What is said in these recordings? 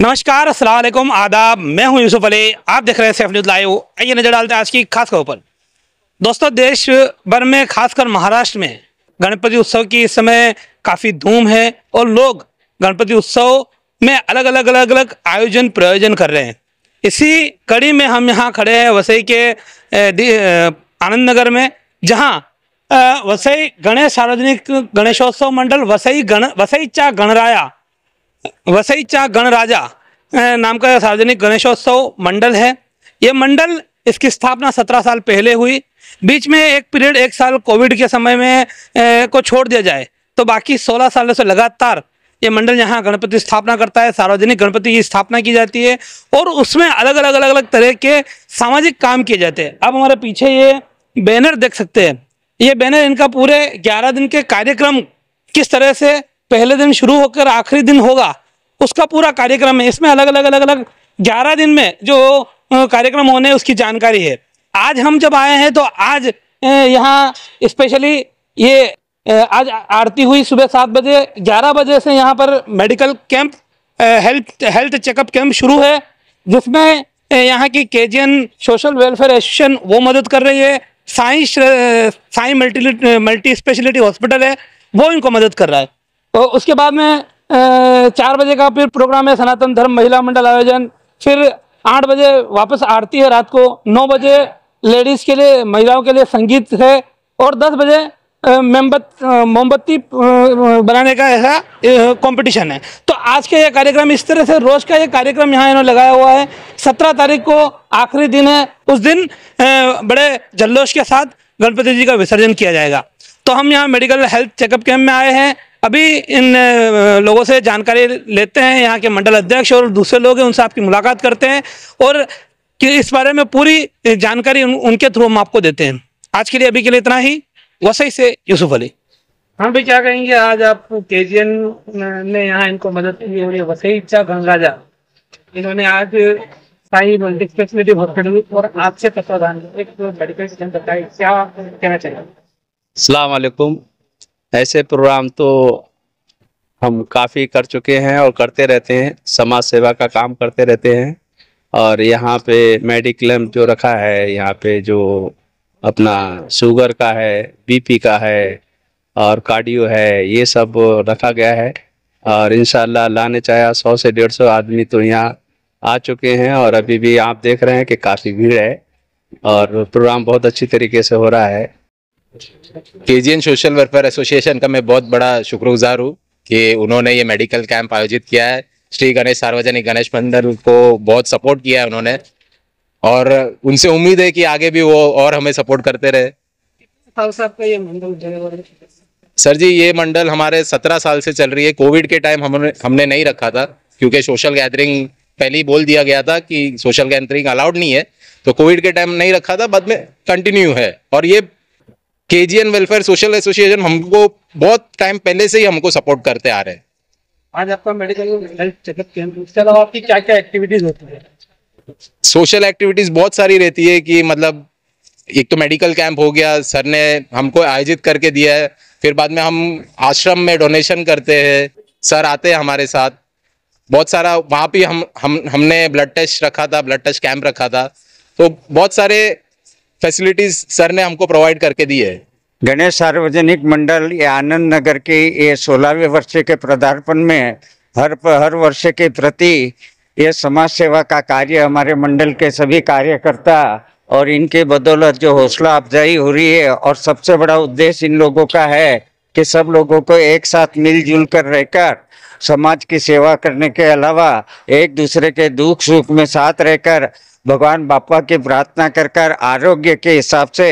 नमस्कार असलम आदाब मैं हूं यूसुफ अली आप देख रहे हैं न्यूज लाइव आइए नज़र डालते हैं आज की खास खबर पर दोस्तों देश भर में खासकर महाराष्ट्र में गणपति उत्सव की इस समय काफ़ी धूम है और लोग गणपति उत्सव में अलग अलग अलग अलग आयोजन प्रयोजन कर रहे हैं इसी कड़ी में हम यहाँ खड़े हैं वसई के आनंद नगर में जहाँ वसई गणेश सार्वजनिक गणेशोत्सव मंडल वसई गण वसई चा गणराया वसईचा गणराजा नाम का सार्वजनिक गणेशोत्सव मंडल है ये मंडल इसकी स्थापना सत्रह साल पहले हुई बीच में एक पीरियड एक साल कोविड के समय में ए, को छोड़ दिया जाए तो बाकी सोलह सालों से लगातार ये मंडल यहाँ गणपति स्थापना करता है सार्वजनिक गणपति की स्थापना की जाती है और उसमें अलग अलग अलग अलग तरह के सामाजिक काम किए जाते हैं अब हमारे पीछे ये बैनर देख सकते हैं ये बैनर इनका पूरे ग्यारह दिन के कार्यक्रम किस तरह से पहले दिन शुरू होकर आखिरी दिन होगा उसका पूरा कार्यक्रम है इसमें अलग अलग अलग अलग ग्यारह दिन में जो कार्यक्रम होने उसकी जानकारी है आज हम जब आए हैं तो आज यहाँ स्पेशली ये आज आरती हुई सुबह सात बजे ग्यारह बजे से यहाँ पर medical camp health health checkup camp शुरू है जिसमें यहाँ की के सोशल वेलफेयर एसोसिएशन वो मदद कर रही है science Sai multi multi specialty hospital है वो इनको मदद कर रहा है और तो उसके बाद में चार बजे का फिर प्रोग्राम है सनातन धर्म महिला मंडल आयोजन फिर आठ बजे वापस आरती है रात को नौ बजे लेडीज़ के लिए महिलाओं के लिए संगीत है और दस बजे मेमबत मोमबत्ती बनाने का ऐसा कंपटीशन है तो आज का ये कार्यक्रम इस तरह से रोज़ का ये कार्यक्रम यहाँ इन्होंने लगाया हुआ है सत्रह तारीख को आखिरी दिन है उस दिन बड़े जल्लोश के साथ गणपति जी का विसर्जन किया जाएगा तो हम यहाँ मेडिकल हेल्थ चेकअप कैंप में आए हैं अभी इन लोगों से जानकारी लेते हैं यहाँ के मंडल अध्यक्ष और दूसरे लोग हैं उनसे आपकी मुलाकात करते हैं और कि इस बारे में पूरी जानकारी उन, उनके थ्रू हम आपको देते हैं आज के लिए अभी के लिए इतना ही वसई से यूसुफ अली हम भी क्या कहेंगे आज आप के ने यहाँ इनको मदद की हुई है वसई गंगा जा इन्होंने आज साई मल्टी स्पेशलिटी हॉस्पिटल और आपसे तत्वाधान एक मेडिकल क्या कहना चाहिए अलकुम ऐसे प्रोग्राम तो हम काफ़ी कर चुके हैं और करते रहते हैं समाज सेवा का काम करते रहते हैं और यहाँ पे मेडिक्लेम जो रखा है यहाँ पे जो अपना शुगर का है बीपी का है और कार्डियो है ये सब रखा गया है और इन लाने चाहे सौ से डेढ़ सौ आदमी तो यहाँ आ चुके हैं और अभी भी आप देख रहे हैं कि काफ़ी भीड़ है और प्रोग्राम बहुत अच्छी तरीके से हो रहा है के सोशल वेलफेयर एसोसिएशन का मैं बहुत बड़ा शुक्रगुजार हूँ कि उन्होंने ये मेडिकल कैंप आयोजित किया है श्री गणेश सार्वजनिक गणेश मंदिर को बहुत सपोर्ट किया है उन्होंने और उनसे उम्मीद है कि आगे भी वो और हमें सपोर्ट करते रहे सर जी ये मंडल हमारे सत्रह साल से चल रही है कोविड के टाइम हमने हमने नहीं रखा था क्योंकि सोशल गैदरिंग पहले ही बोल दिया गया था कि सोशल गैदरिंग अलाउड नहीं है तो कोविड के टाइम नहीं रखा था बाद में कंटिन्यू है और ये K G N welfare social association हमको बहुत टाइम पहले से ही हमको सपोर्ट करते आ रहे हैं आज आपका मेडिकल आपकी क्या क्या एक्टिविटीज होती है सोशल एक्टिविटीज बहुत सारी रहती है कि मतलब एक तो मेडिकल कैंप हो गया सर ने हमको आयोजित करके दिया है फिर बाद में हम आश्रम में डोनेशन करते हैं सर आते हैं हमारे साथ बहुत सारा वहाँ भी हम हम हमने ब्लड टेस्ट रखा था ब्लड टेस्ट कैंप रखा था तो बहुत सारे फैसिलिटीज सर ने हमको प्रोवाइड करके दी है गणेश सार्वजनिक मंडल ये आनंद नगर के ये सोलहवें वर्ष के प्रदार्पण में हर हर वर्ष के प्रति ये समाज सेवा का कार्य हमारे मंडल के सभी कार्यकर्ता और इनके बदौलत जो हौसला अफजाई हो रही है और सबसे बड़ा उद्देश्य इन लोगों का है कि सब लोगों को एक साथ मिलजुल कर रहकर समाज की सेवा करने के अलावा एक दूसरे के दुख सुख में साथ रहकर भगवान बापा की प्रार्थना कर कर आरोग्य के हिसाब से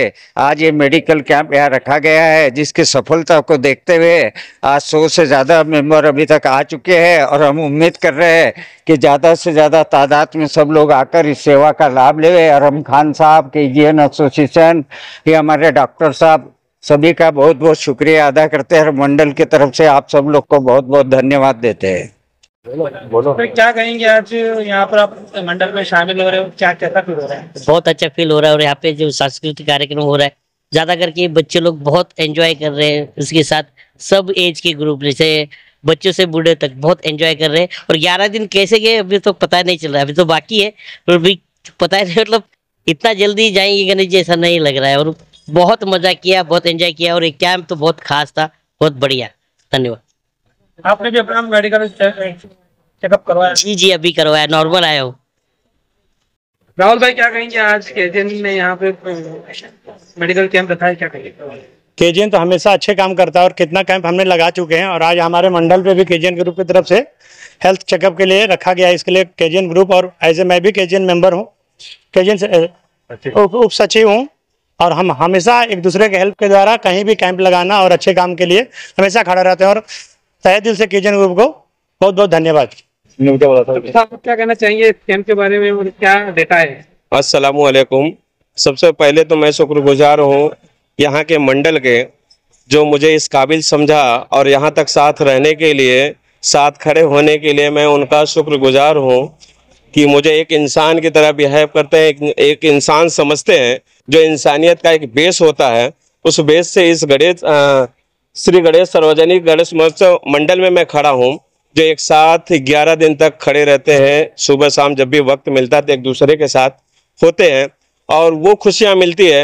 आज ये मेडिकल कैंप यहाँ रखा गया है जिसकी सफलता को देखते हुए आज सौ से ज़्यादा मेंबर अभी तक आ चुके हैं और हम उम्मीद कर रहे हैं कि ज़्यादा से ज़्यादा तादाद में सब लोग आकर इस सेवा का लाभ ले और हम खान साहब के इंडियन एसोसिएशन ये हमारे डॉक्टर साहब सभी का बहुत बहुत शुक्रिया अदा करते हैं मंडल की तरफ से आप सब लोग को बहुत बहुत धन्यवाद देते हैं बोलो तो क्या कहेंगे आज यहाँ पर आप मंडल में शामिल हो रहे हो क्या कैसा फील हो रहा है बहुत अच्छा फील हो रहा है और यहाँ पे जो सांस्कृतिक कार्यक्रम हो रहा है ज्यादा करके बच्चे लोग बहुत एंजॉय कर रहे हैं उसके साथ सब एज के ग्रुप जैसे बच्चों से बूढ़े तक बहुत एंजॉय कर रहे हैं और ग्यारह दिन कैसे गए अभी तो पता नहीं चल रहा है अभी तो बाकी है पर भी पता है मतलब इतना जल्दी जाएंगे गणेश जी ऐसा नहीं लग रहा है और बहुत मजा किया बहुत एंजॉय किया और ये कैंप तो बहुत खास था बहुत बढ़िया धन्यवाद आपने भी अपना मेडिकल चेकअप करवाया जी जी अभी करवाया नॉर्मल आया हूँ राहुल भाई क्या कहेंगे आज के दिन में यहाँ पे मेडिकल कैंप रखा है क्या कहेंगे केजीएन तो हमेशा अच्छे काम करता है और कितना कैंप हमने लगा चुके हैं और आज हमारे मंडल पे भी केजीएन ग्रुप की तरफ से हेल्थ चेकअप के लिए रखा गया है इसके लिए केजीएन ग्रुप और एज ए मैं भी केजीएन मेंबर हूँ केजीएन से अच्छा। उप सचिव हूँ और हम हमेशा एक दूसरे के हेल्प के द्वारा कहीं भी कैंप लगाना और अच्छे काम के लिए हमेशा खड़ा रहते हैं और तय दिल से किचन ग्रुप को बहुत बहुत धन्यवाद अच्छा, क्या कहना चाहिए कैंप के बारे में क्या डेटा है असलकुम सबसे पहले तो मैं शुक्रगुजार हूँ यहाँ के मंडल के जो मुझे इस काबिल समझा और यहाँ तक साथ रहने के लिए साथ खड़े होने के लिए मैं उनका शुक्रगुजार हूँ कि मुझे एक इंसान की तरह बिहेव करते हैं एक इंसान समझते हैं जो इंसानियत का एक बेस होता है उस बेस से इस गणेश श्री गणेश सार्वजनिक गणेश महोत्सव मंडल में मैं खड़ा हूँ जो एक साथ ग्यारह दिन तक खड़े रहते हैं सुबह शाम जब भी वक्त मिलता है तो एक दूसरे के साथ होते हैं और वो खुशियाँ मिलती है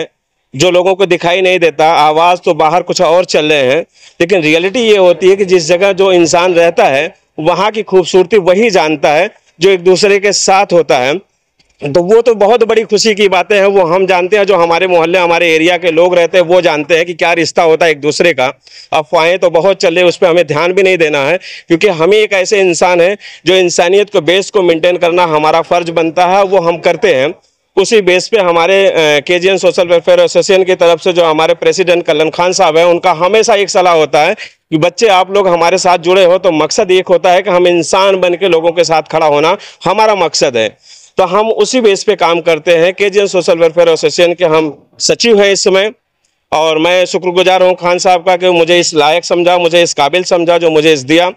जो लोगों को दिखाई नहीं देता आवाज़ तो बाहर कुछ और चल रहे हैं लेकिन रियलिटी ये होती है कि जिस जगह जो इंसान रहता है वहाँ की खूबसूरती वही जानता है जो एक दूसरे के साथ होता है तो वो तो बहुत बड़ी खुशी की बातें हैं वो हम जानते हैं जो हमारे मोहल्ले हमारे एरिया के लोग रहते हैं वो जानते हैं कि क्या रिश्ता होता है एक दूसरे का अफवाहें तो बहुत है उस पर हमें ध्यान भी नहीं देना है क्योंकि हम ही एक ऐसे इंसान हैं जो इंसानियत को बेस को मेंटेन करना हमारा फ़र्ज बनता है वो हम करते हैं उसी बेस पे हमारे K G N social welfare association की तरफ से जो हमारे प्रेसिडेंट कलन खान साहब हैं उनका हमेशा एक सलाह होता है कि बच्चे आप लोग हमारे साथ जुड़े हो तो मकसद एक होता है कि हम इंसान बन के लोगों के साथ खड़ा होना हमारा मकसद है तो हम उसी बेस पे काम करते हैं K G N social welfare association के हम सचिव हैं इस समय और मैं शुक्रगुजार हूँ खान साहब का कि मुझे इस लायक समझा मुझे इस काबिल समझा जो मुझे इस दिया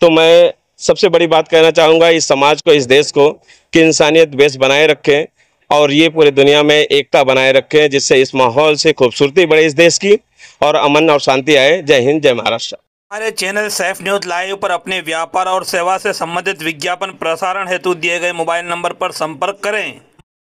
तो मैं सबसे बड़ी बात कहना चाहूँगा इस समाज को इस देश को कि इंसानियत बेस बनाए रखें और ये पूरे दुनिया में एकता बनाए रखें जिससे इस माहौल से खूबसूरती बढ़े इस देश की और अमन और शांति आए जय हिंद जय महाराष्ट्र हमारे चैनल सेफ न्यूज लाइव पर अपने व्यापार और सेवा से संबंधित विज्ञापन प्रसारण हेतु दिए गए मोबाइल नंबर पर संपर्क करें